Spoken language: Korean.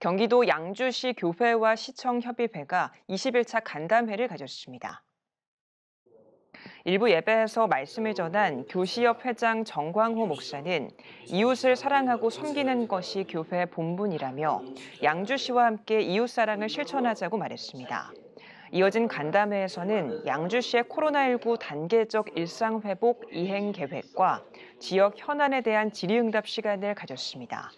경기도 양주시 교회와 시청협의회가 21차 간담회를 가졌습니다. 일부 예배에서 말씀을 전한 교시협 회장 정광호 목사는 이웃을 사랑하고 섬기는 것이 교회의 본분이라며 양주시와 함께 이웃사랑을 실천하자고 말했습니다. 이어진 간담회에서는 양주시의 코로나19 단계적 일상회복 이행 계획과 지역 현안에 대한 질의응답 시간을 가졌습니다.